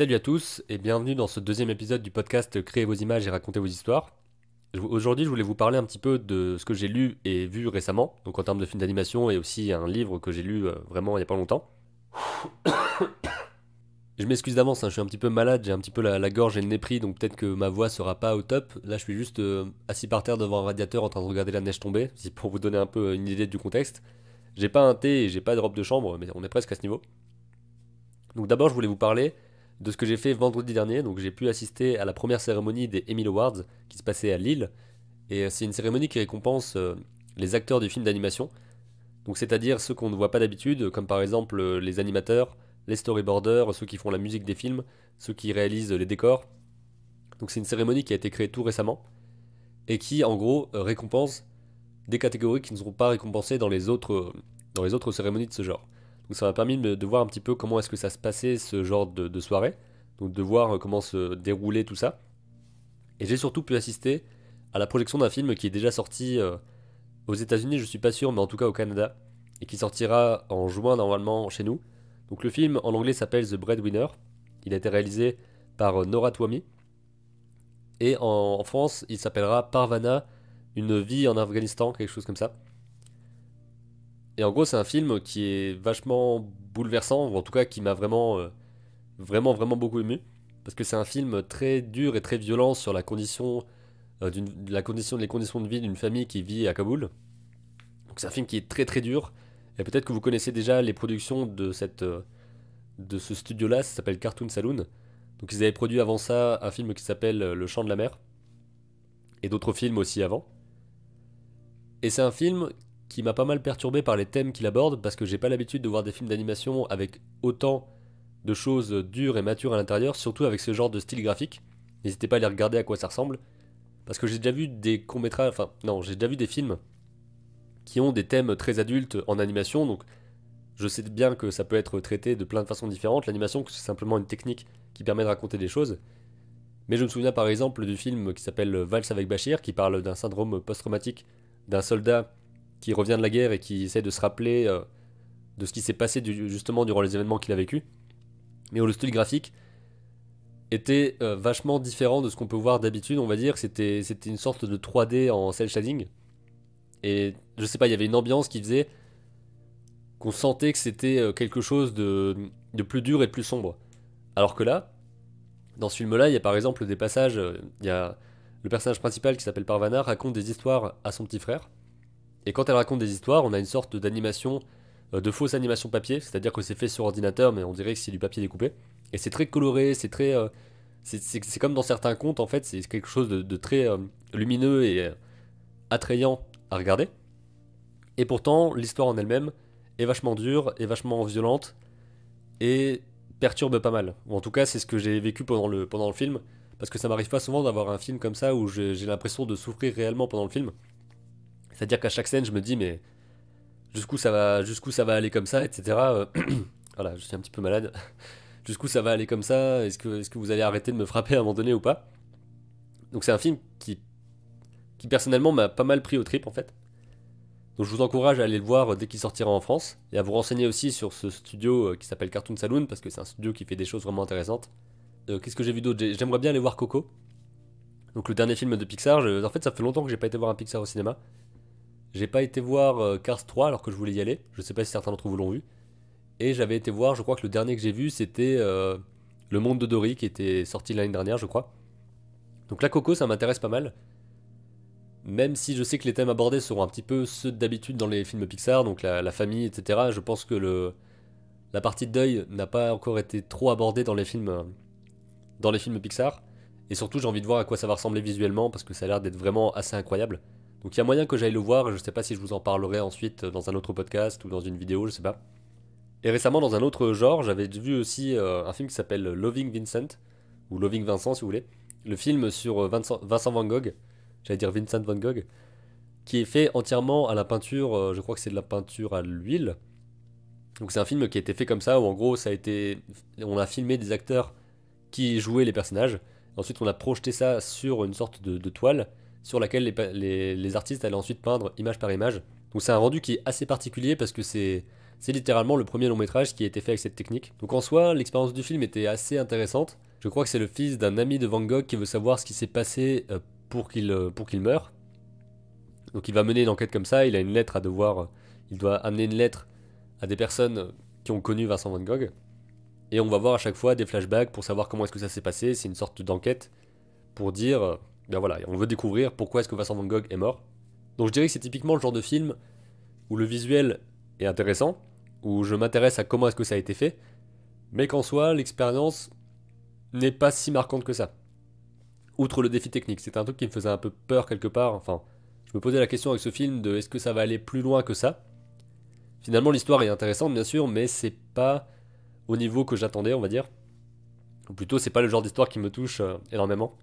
Salut à tous et bienvenue dans ce deuxième épisode du podcast Créez vos images et racontez vos histoires. Aujourd'hui, je voulais vous parler un petit peu de ce que j'ai lu et vu récemment, donc en termes de films d'animation et aussi un livre que j'ai lu euh, vraiment il n'y a pas longtemps. je m'excuse d'avance, hein, je suis un petit peu malade, j'ai un petit peu la, gorge et le nez pris, donc peut-être que ma voix sera pas au top. Là, je suis juste euh, assis par terre devant un radiateur en train de regarder la neige tomber, si pour vous donner un peu une idée du contexte. J'ai pas un thé et j'ai pas de robe de chambre, mais on est presque à ce niveau. Donc d'abord, je voulais vous parler de ce que j'ai fait vendredi dernier. Donc j'ai pu assister à la première cérémonie des Emmy Awards qui se passait à Lille. Et c'est une cérémonie qui récompense euh, les acteurs du film d'animation. Donc c'est-à-dire ceux qu'on ne voit pas d'habitude, comme par exemple euh, les animateurs, les storyboarders, ceux qui font la musique des films, ceux qui réalisent les décors. Donc c'est une cérémonie qui a été créée tout récemment et qui en gros euh, récompense des catégories qui ne seront pas récompensées dans les autres, dans les autres cérémonies de ce genre. Donc ça m'a permis de, voir un petit peu comment est-ce que ça se passait ce genre de, soirée, donc de voir euh, comment se déroulait tout ça. Et j'ai surtout pu assister à la projection d'un film qui est déjà sorti euh, aux États-Unis, je suis pas sûr, mais en tout cas au Canada, et qui sortira en juin normalement chez nous. Donc le film en anglais s'appelle The Breadwinner. Il a été réalisé par euh, Nora Twami. Et en France, il s'appellera Parvana, une vie en Afghanistan, quelque chose comme ça. Et en gros, c'est un film qui est vachement bouleversant, ou en tout cas qui m'a vraiment, euh, vraiment, vraiment beaucoup ému. Parce que c'est un film très dur et très violent sur la condition, euh, la condition les conditions de vie d'une famille qui vit à Kaboul. Donc c'est un film qui est très très dur. Et peut-être que vous connaissez déjà les productions de, cette, euh, de ce studio-là, ça s'appelle Cartoon Saloon. Donc ils avaient produit avant ça un film qui s'appelle Le Chant de la Mer. Et d'autres films aussi avant. Et c'est un film qui m'a pas mal perturbé par les thèmes qu'il aborde, parce que j'ai pas l'habitude de voir des films d'animation avec autant de choses dures et matures à l'intérieur, surtout avec ce genre de style graphique. N'hésitez pas à les regarder à quoi ça ressemble, parce que j'ai déjà vu des courts enfin non, j'ai déjà vu des films qui ont des thèmes très adultes en animation, donc je sais bien que ça peut être traité de plein de façons différentes, l'animation c'est simplement une technique qui permet de raconter des choses, mais je me souviens par exemple du film qui s'appelle Vals avec Bachir, qui parle d'un syndrome post-traumatique d'un soldat qui revient de la guerre et qui essaie de se rappeler euh, de ce qui s'est passé justement durant les événements qu'il a vécu, mais où le style graphique était euh, vachement différent de ce qu'on peut voir d'habitude, on va dire, c'était une sorte de 3D en cel shading. Et je sais pas, il y avait une ambiance qui faisait qu'on sentait que c'était euh, quelque chose de, plus dur et plus sombre. Alors que là, dans ce film-là, il y a par exemple des passages, il y a le personnage principal qui s'appelle Parvana raconte des histoires à son petit frère, et quand elle raconte des histoires, on a une sorte d'animation, euh, de fausse animation papier, c'est-à-dire que c'est fait sur ordinateur, mais on dirait que c'est du papier découpé. Et c'est très coloré, c'est très. Euh, c'est comme dans certains contes, en fait, c'est quelque chose de, très euh, lumineux et attrayant à regarder. Et pourtant, l'histoire en elle-même est vachement dure, est vachement violente, et perturbe pas mal. en tout cas, c'est ce que j'ai vécu pendant le, pendant le film, parce que ça m'arrive pas souvent d'avoir un film comme ça où j'ai l'impression de souffrir réellement pendant le film. C'est-à-dire qu'à chaque scène, je me dis, mais jusqu'où ça va, jusqu'où ça va aller comme ça, etc. Euh, voilà, je suis un petit peu malade. jusqu'où ça va aller comme ça Est-ce que, est-ce que vous allez arrêter de me frapper à un moment donné ou pas Donc c'est un film qui, qui personnellement m'a pas mal pris au trip en fait. Donc je vous encourage à aller le voir dès qu'il sortira en France et à vous renseigner aussi sur ce studio euh, qui s'appelle Cartoon Saloon parce que c'est un studio qui fait des choses vraiment intéressantes. Euh, qu'est-ce que j'ai vu d'autre J'aimerais bien aller voir Coco. Donc le dernier film de Pixar, en fait ça fait longtemps que j'ai pas été voir un Pixar au cinéma. J'ai pas été voir euh, Cars 3 alors que je voulais y aller. Je sais pas si certains d'entre vous l'ont vu. Et j'avais été voir, je crois que le dernier que j'ai vu, c'était euh, Le Monde de Dory, qui était sorti l'année dernière, je crois. Donc la Coco, ça m'intéresse pas mal. Même si je sais que les thèmes abordés seront un petit peu ceux d'habitude dans les films Pixar, donc la, famille, etc. Je pense que le, la partie de deuil n'a pas encore été trop abordée dans les films, dans les films Pixar. Et surtout, j'ai envie de voir à quoi ça va ressembler visuellement, parce que ça a l'air d'être vraiment assez incroyable. Donc il y a moyen que j'aille le voir, je sais pas si je vous en parlerai ensuite dans un autre podcast ou dans une vidéo, je sais pas. Et récemment, dans un autre genre, j'avais vu aussi euh, un film qui s'appelle Loving Vincent, ou Loving Vincent si vous voulez, le film sur euh, Vincent, Van Gogh, j'allais dire Vincent Van Gogh, qui est fait entièrement à la peinture, euh, je crois que c'est de la peinture à l'huile. Donc c'est un film qui a été fait comme ça, où en gros, ça a été, on a filmé des acteurs qui jouaient les personnages, ensuite on a projeté ça sur une sorte de toile, sur laquelle les, artistes allaient ensuite peindre image par image. Donc c'est un rendu qui est assez particulier parce que c'est littéralement le premier long métrage qui a été fait avec cette technique. Donc en soi, l'expérience du film était assez intéressante. Je crois que c'est le fils d'un ami de Van Gogh qui veut savoir ce qui s'est passé euh, euh, pour qu'il meure. Donc il va mener une enquête comme ça, il a une lettre à devoir, euh, il doit amener une lettre à des personnes qui ont connu Vincent Van Gogh. Et on va voir à chaque fois des flashbacks pour savoir comment est-ce que ça s'est passé, c'est une sorte d'enquête pour dire ben voilà, on veut découvrir pourquoi est-ce que Vincent Van Gogh est mort. Donc je dirais que c'est typiquement le genre de film où le visuel est intéressant, où je m'intéresse à comment est-ce que ça a été fait, mais qu'en soi, l'expérience n'est pas si marquante que ça. Outre le défi technique, c'est un truc qui me faisait un peu peur quelque part, enfin, je me posais la question avec ce film de est-ce que ça va aller plus loin que ça Finalement, l'histoire est intéressante, bien sûr, mais c'est pas au niveau que j'attendais, on va dire. Ou plutôt, c'est pas le genre d'histoire qui me touche euh, énormément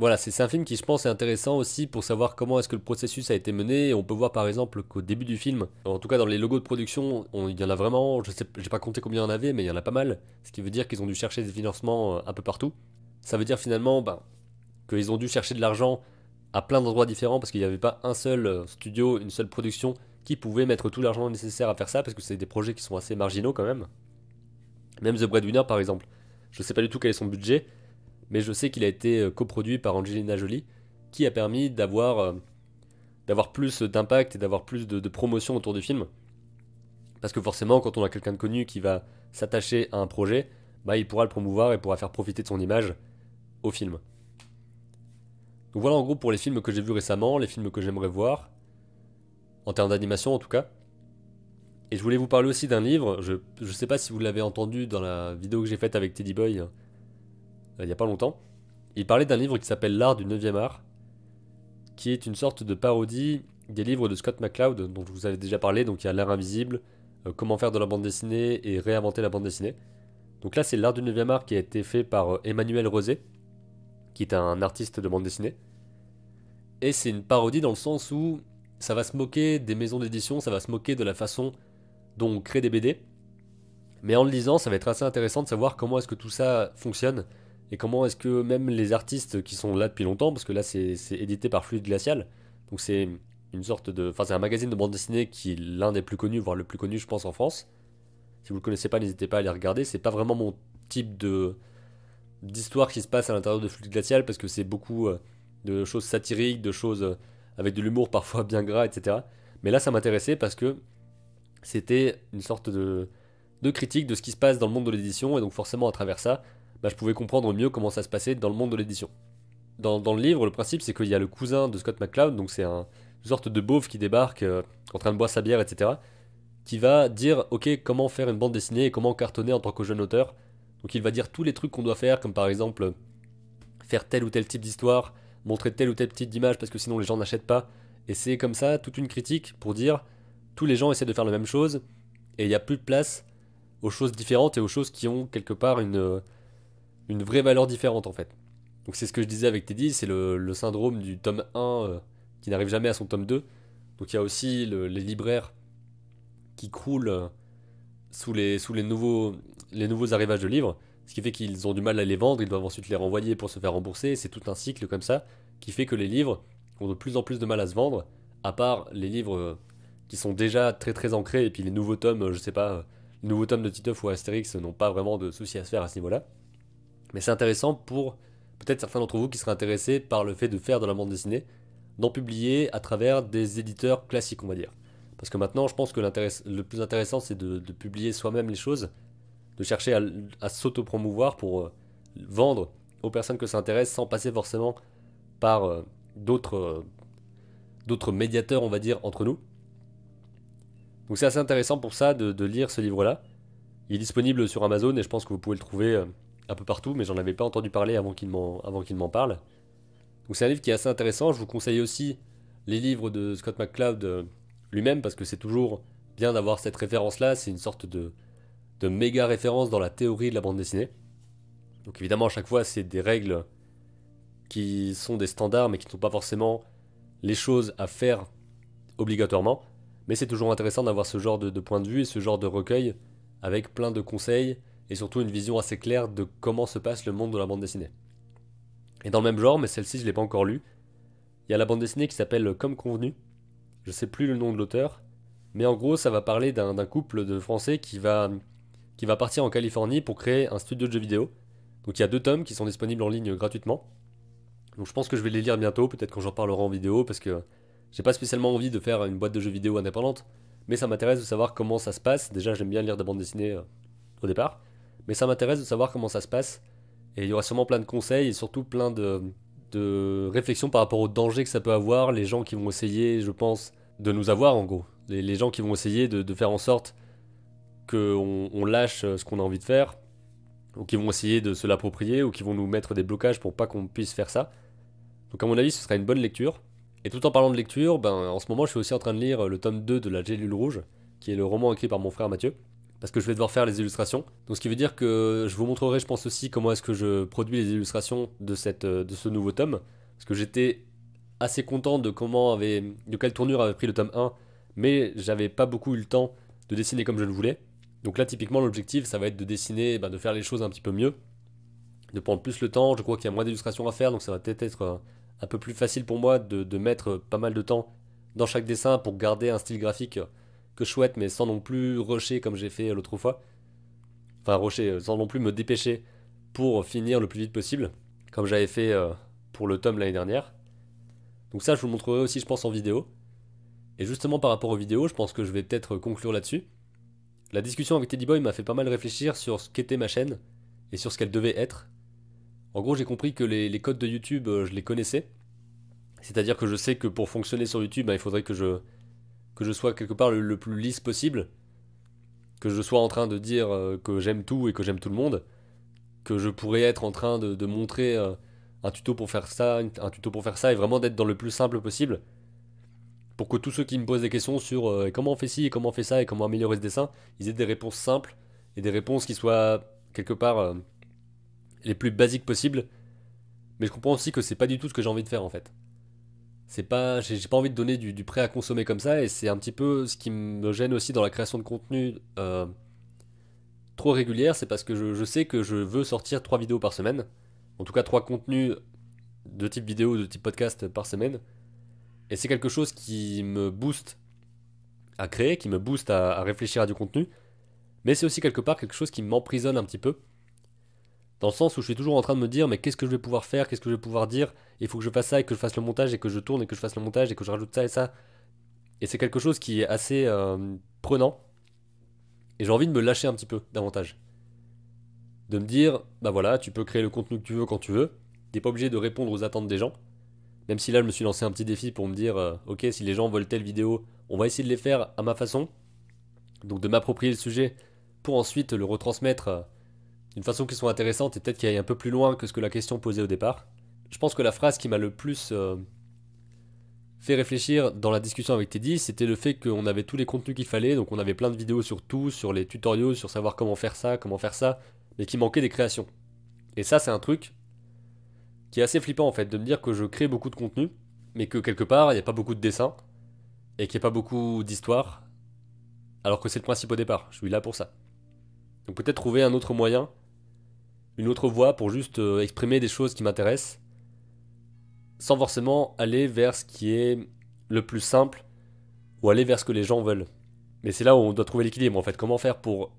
voilà, c'est un film qui, je pense, est intéressant aussi pour savoir comment est-ce que le processus a été mené. on peut voir, par exemple, qu'au début du film, en tout cas dans les logos de production, il y en a vraiment, je sais, j'ai pas compté combien il y en avait, mais il y en a pas mal. Ce qui veut dire qu'ils ont dû chercher des financements euh, un peu partout. Ça veut dire finalement ben, qu'ils ont dû chercher de l'argent à plein d'endroits différents parce qu'il n'y avait pas un seul euh, studio, une seule production qui pouvait mettre tout l'argent nécessaire à faire ça parce que c'est des projets qui sont assez marginaux quand même. Même The Breadwinner, par exemple. Je ne sais pas du tout quel est son budget, mais je sais qu'il a été euh, coproduit par Angelina Jolie, qui a permis d'avoir euh, plus d'impact et d'avoir plus de, promotion autour du film. Parce que forcément, quand on a quelqu'un de connu qui va s'attacher à un projet, bah, il pourra le promouvoir et pourra faire profiter de son image au film. Donc voilà en gros pour les films que j'ai vus récemment, les films que j'aimerais voir, en termes d'animation en tout cas. Et je voulais vous parler aussi d'un livre, je ne sais pas si vous l'avez entendu dans la vidéo que j'ai faite avec Teddy Boy, euh, il n'y a pas longtemps. Il parlait d'un livre qui s'appelle L'art du 9 art, qui est une sorte de parodie des livres de Scott McCloud, dont je vous avais déjà parlé. Donc il y a L'art invisible, euh, Comment faire de la bande dessinée et réinventer la bande dessinée. Donc là, c'est L'art du 9e art qui a été fait par euh, Emmanuel Rosé, qui est un artiste de bande dessinée. Et c'est une parodie dans le sens où ça va se moquer des maisons d'édition, ça va se moquer de la façon dont on crée des BD. Mais en le lisant, ça va être assez intéressant de savoir comment est-ce que tout ça fonctionne et comment est-ce que même les artistes qui sont là depuis longtemps, parce que là c'est édité par Fluide Glacial, donc c'est une sorte de, enfin un magazine de bande dessinée qui est l'un des plus connus, voire le plus connu je pense en France. Si vous le connaissez pas, n'hésitez pas à aller regarder. C'est pas vraiment mon type de d'histoire qui se passe à l'intérieur de Fluide Glacial parce que c'est beaucoup euh, de choses satiriques, de choses euh, avec de l'humour parfois bien gras, etc. Mais là ça m'intéressait parce que c'était une sorte de de critique de ce qui se passe dans le monde de l'édition et donc forcément à travers ça bah, je pouvais comprendre mieux comment ça se passait dans le monde de l'édition. Dans, le livre, le principe, c'est qu'il y a le cousin de Scott McCloud, donc c'est un, une sorte de beauf qui débarque euh, en train de boire sa bière, etc., qui va dire, ok, comment faire une bande dessinée et comment cartonner en tant que jeune auteur. Donc il va dire tous les trucs qu'on doit faire, comme par exemple euh, faire tel ou tel type d'histoire, montrer tel ou tel type d'image, parce que sinon les gens n'achètent pas. Et c'est comme ça toute une critique pour dire, tous les gens essaient de faire la même chose, et il n'y a plus de place aux choses différentes et aux choses qui ont quelque part une euh, une vraie valeur différente en fait. Donc c'est ce que je disais avec Teddy, c'est le, syndrome du tome 1 euh, qui n'arrive jamais à son tome 2. Donc il y a aussi les libraires qui croulent euh, sous, les, nouveaux, arrivages de livres, ce qui fait qu'ils ont du mal à les vendre, ils doivent ensuite les renvoyer pour se faire rembourser, c'est tout un cycle comme ça, qui fait que les livres ont de plus en plus de mal à se vendre, à part les livres euh, qui sont déjà très très ancrés, et puis les nouveaux tomes, je sais pas, les nouveaux tomes de Titeuf ou Astérix n'ont pas vraiment de soucis à se faire à ce niveau-là. Mais c'est intéressant pour peut-être certains d'entre vous qui seraient intéressés par le fait de faire de la bande dessinée, d'en publier à travers des éditeurs classiques, on va dire. Parce que maintenant, je pense que le plus intéressant, c'est de, publier soi-même les choses, de chercher à, s'auto-promouvoir pour euh, vendre aux personnes que ça intéresse sans passer forcément par euh, euh, d'autres médiateurs, on va dire, entre nous. Donc c'est assez intéressant pour ça de, de lire ce livre-là. Il est disponible sur Amazon et je pense que vous pouvez le trouver un peu partout, mais j'en avais pas entendu parler avant qu'il m'en parle. Donc c'est un livre qui est assez intéressant. Je vous conseille aussi les livres de Scott McCloud euh, lui-même, parce que c'est toujours bien d'avoir cette référence-là. C'est une sorte de, de méga référence dans la théorie de la bande dessinée. Donc évidemment, à chaque fois, c'est des règles qui sont des standards, mais qui ne sont pas forcément les choses à faire obligatoirement. Mais c'est toujours intéressant d'avoir ce genre de, point de vue et ce genre de recueil avec plein de conseils et surtout une vision assez claire de comment se passe le monde de la bande dessinée. Et dans le même genre, mais celle-ci je ne l'ai pas encore lue, il y a la bande dessinée qui s'appelle Comme convenu, je sais plus le nom de l'auteur, mais en gros ça va parler d'un couple de Français qui va, qui va partir en Californie pour créer un studio de jeux vidéo. Donc il y a deux tomes qui sont disponibles en ligne gratuitement. Donc je pense que je vais les lire bientôt, peut-être quand j'en parlerai en vidéo, parce que j'ai pas spécialement envie de faire une boîte de jeux vidéo indépendante, mais ça m'intéresse de savoir comment ça se passe. Déjà j'aime bien lire des bandes dessinées euh, au départ. Mais ça m'intéresse de savoir comment ça se passe. Et il y aura sûrement plein de conseils et surtout plein de, réflexions par rapport aux dangers que ça peut avoir, les gens qui vont essayer, je pense, de nous avoir en gros. Les, gens qui vont essayer de, faire en sorte qu'on on lâche ce qu'on a envie de faire, ou qui vont essayer de se l'approprier, ou qui vont nous mettre des blocages pour pas qu'on puisse faire ça. Donc à mon avis, ce sera une bonne lecture. Et tout en parlant de lecture, ben, en ce moment, je suis aussi en train de lire le tome 2 de La Gélule Rouge, qui est le roman écrit par mon frère Mathieu parce que je vais devoir faire les illustrations. Donc ce qui veut dire que je vous montrerai, je pense aussi, comment est-ce que je produis les illustrations de, cette, euh, de ce nouveau tome, parce que j'étais assez content de comment avait, de quelle tournure avait pris le tome 1, mais j'avais pas beaucoup eu le temps de dessiner comme je le voulais. Donc là, typiquement, l'objectif, ça va être de dessiner, bah, de faire les choses un petit peu mieux, de prendre plus le temps. Je crois qu'il y a moins d'illustrations à faire, donc ça va peut-être être euh, un, peu plus facile pour moi de, mettre pas mal de temps dans chaque dessin pour garder un style graphique chouette, mais sans non plus rusher comme j'ai fait l'autre fois. Enfin, rusher, euh, sans non plus me dépêcher pour finir le plus vite possible, comme j'avais fait euh, pour le tome l'année dernière. Donc ça, je vous le montrerai aussi, je pense, en vidéo. Et justement, par rapport aux vidéos, je pense que je vais peut-être euh, conclure là-dessus. La discussion avec Teddy Boy m'a fait pas mal réfléchir sur ce qu'était ma chaîne et sur ce qu'elle devait être. En gros, j'ai compris que les, codes de YouTube, je les connaissais. C'est-à-dire que je sais que pour fonctionner sur YouTube, bah, il faudrait que je, que je sois quelque part le, plus lisse possible, que je sois en train de dire euh, que j'aime tout et que j'aime tout le monde, que je pourrais être en train de, montrer euh, un tuto pour faire ça, un tuto pour faire ça, et vraiment d'être dans le plus simple possible, pour que tous ceux qui me posent des questions sur euh, comment on fait ci, et comment on fait ça, et comment améliorer ce dessin, ils aient des réponses simples, et des réponses qui soient quelque part les plus basiques possibles. Mais je comprends aussi que c'est pas du tout ce que j'ai envie de faire en fait c'est pas j'ai pas envie de donner du, prêt à consommer comme ça et c'est un petit peu ce qui me gêne aussi dans la création de contenu euh, trop régulière c'est parce que je, sais que je veux sortir trois vidéos par semaine en tout cas trois contenus de type vidéo de type podcast par semaine et c'est quelque chose qui me booste à créer qui me booste à réfléchir à du contenu mais c'est aussi quelque part quelque chose qui m'emprisonne un petit peu dans le sens où je suis toujours en train de me dire, mais qu'est-ce que je vais pouvoir faire, qu'est-ce que je vais pouvoir dire, il faut que je fasse ça et que je fasse le montage et que je tourne et que je fasse le montage et que je rajoute ça et ça. Et c'est quelque chose qui est assez euh, prenant. Et j'ai envie de me lâcher un petit peu davantage. De me dire, bah voilà, tu peux créer le contenu que tu veux quand tu veux. T'es pas obligé de répondre aux attentes des gens. Même si là, je me suis lancé un petit défi pour me dire, euh, ok, si les gens veulent telle vidéo, on va essayer de les faire à ma façon. Donc de m'approprier le sujet pour ensuite le retransmettre euh, d'une façon qui soit intéressante et peut-être qui aille un peu plus loin que ce que la question posait au départ. Je pense que la phrase qui m'a le plus euh, fait réfléchir dans la discussion avec Teddy, c'était le fait qu'on avait tous les contenus qu'il fallait, donc on avait plein de vidéos sur tout, sur les tutoriels, sur savoir comment faire ça, comment faire ça, mais qui manquait des créations. Et ça, c'est un truc qui est assez flippant en fait, de me dire que je crée beaucoup de contenu, mais que quelque part, il n'y a pas beaucoup de dessins, et qu'il n'y a pas beaucoup d'histoires, alors que c'est le principe au départ, je suis là pour ça. Donc peut-être trouver un autre moyen une autre voie pour juste euh, exprimer des choses qui m'intéressent, sans forcément aller vers ce qui est le plus simple ou aller vers ce que les gens veulent. Mais c'est là où on doit trouver l'équilibre en fait. Comment faire pour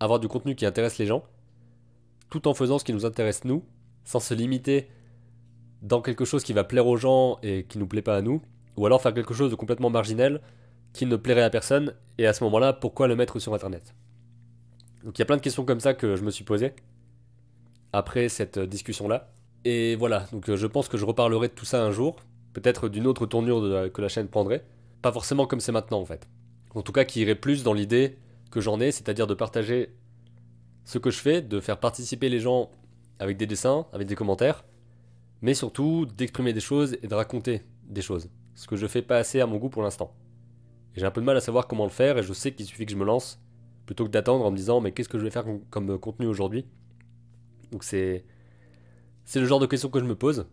avoir du contenu qui intéresse les gens, tout en faisant ce qui nous intéresse nous, sans se limiter dans quelque chose qui va plaire aux gens et qui nous plaît pas à nous, ou alors faire quelque chose de complètement marginal qui ne plairait à personne, et à ce moment-là, pourquoi le mettre sur Internet Donc il y a plein de questions comme ça que je me suis posé après cette euh, discussion-là. Et voilà, donc euh, je pense que je reparlerai de tout ça un jour, peut-être d'une autre tournure que la chaîne prendrait, pas forcément comme c'est maintenant en fait. En tout cas, qui irait plus dans l'idée que j'en ai, c'est-à-dire de partager ce que je fais, de faire participer les gens avec des dessins, avec des commentaires, mais surtout d'exprimer des choses et de raconter des choses, ce que je fais pas assez à mon goût pour l'instant. Et j'ai un peu de mal à savoir comment le faire et je sais qu'il suffit que je me lance plutôt que d'attendre en me disant mais qu'est-ce que je vais faire comme contenu aujourd'hui donc c'est c'est le genre de questions que je me pose.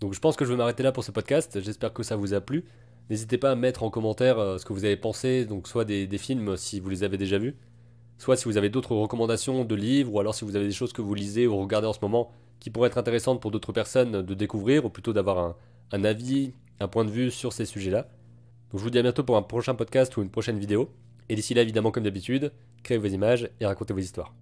Donc je pense que je vais m'arrêter là pour ce podcast. J'espère que ça vous a plu. N'hésitez pas à mettre en commentaire euh, ce que vous avez pensé, donc soit des, films si vous les avez déjà vus, soit si vous avez d'autres recommandations de livres, ou alors si vous avez des choses que vous lisez ou regardez en ce moment qui pourraient être intéressantes pour d'autres personnes de découvrir, ou plutôt d'avoir un, un avis, un point de vue sur ces sujets-là. Donc je vous dis à bientôt pour un prochain podcast ou une prochaine vidéo. Et d'ici là, évidemment, comme d'habitude, créez vos images et racontez vos histoires.